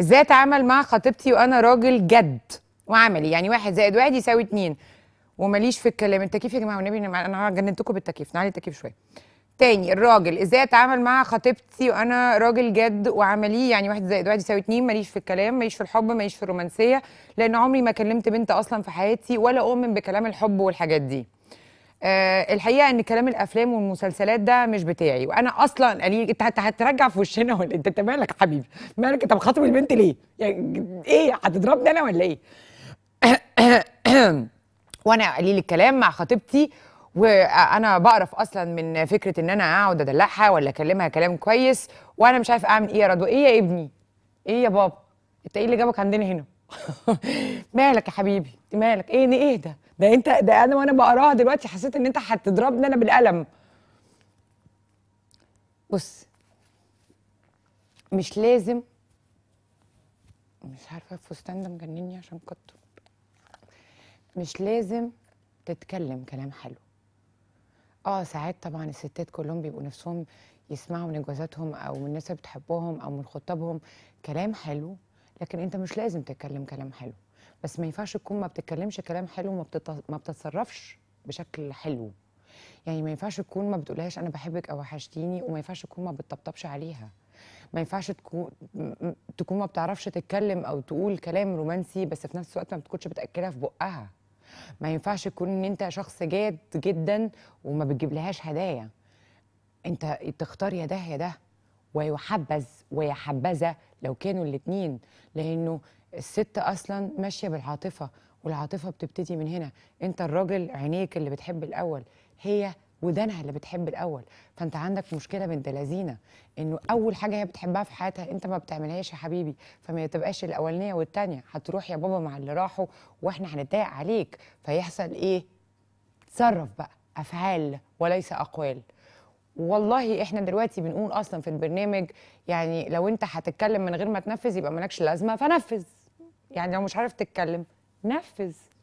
ازاي اتعامل مع خطيبتي وانا راجل جد وعملي يعني واحد زائد واحد يساوي اتنين وماليش في الكلام التكييف يا جماعه والنبي انا جننتكم بالتكييف نعلي التكييف شويه تاني الراجل ازاي اتعامل مع خطيبتي وانا راجل جد وعملي يعني واحد زائد واحد يساوي اتنين ماليش في الكلام ماليش في الحب ماليش في الرومانسيه لان عمري ما كلمت بنت اصلا في حياتي ولا اؤمن بكلام الحب والحاجات دي أه الحقيقه ان كلام الافلام والمسلسلات ده مش بتاعي وانا اصلا يعني انت هترجع في وشنا ولا إيه؟ انت مالك حبيبي مالك انت مخاطب البنت ليه يعني ايه هتضربني انا ولا ايه وانا قليل الكلام مع خطيبتي وانا بقرف اصلا من فكره ان انا اقعد ادلعها ولا اكلمها كلام كويس وانا مش عارف اعمل ايه يا رضوى ايه يا ابني ايه يا بابا انت ايه اللي جابك عندنا هنا مالك يا حبيبي مالك ايه ايه ده ده انت ده انا وانا بقراها دلوقتي حسيت ان انت هتضربني انا بالقلم بص مش لازم مش عارفه الفستان ده مجنني عشان كتر مش لازم تتكلم كلام حلو اه ساعات طبعا الستات كلهم بيبقوا نفسهم يسمعوا من جوازاتهم او من الناس اللي بتحبهم او من خطابهم كلام حلو لكن انت مش لازم تتكلم كلام حلو بس ما ينفعش تكون ما بتتكلمش كلام حلو وما بتت... ما بتتصرفش بشكل حلو يعني ما ينفعش تكون ما بتقولهاش انا بحبك او وحشتيني وما ينفعش تكون ما بتطبطبش عليها ما ينفعش تكون تكون ما بتعرفش تتكلم او تقول كلام رومانسي بس في نفس الوقت ما بتكونش بتاكلها في بقها ما ينفعش تكون ان انت شخص جاد جدا وما بتجيبلهاش هدايا انت تختار يا ده يا ده ويحبذ ويحبذ لو كانوا الاثنين لانه الست اصلا ماشيه بالعاطفه والعاطفه بتبتدي من هنا انت الراجل عينيك اللي بتحب الاول هي ودانها اللي بتحب الاول فانت عندك مشكله بنت لذينه انه اول حاجه هي بتحبها في حياتها انت ما بتعملهاش يا حبيبي فما تبقاش الاولانيه والثانيه هتروح يا بابا مع اللي راحوا واحنا هنتضايق عليك فيحصل ايه تصرف بقى افعال وليس اقوال والله احنا دلوقتي بنقول اصلا في البرنامج يعني لو انت هتتكلم من غير ما تنفذ يبقى مالكش لازمه فنفذ يعني لو مش عارف تتكلم نفذ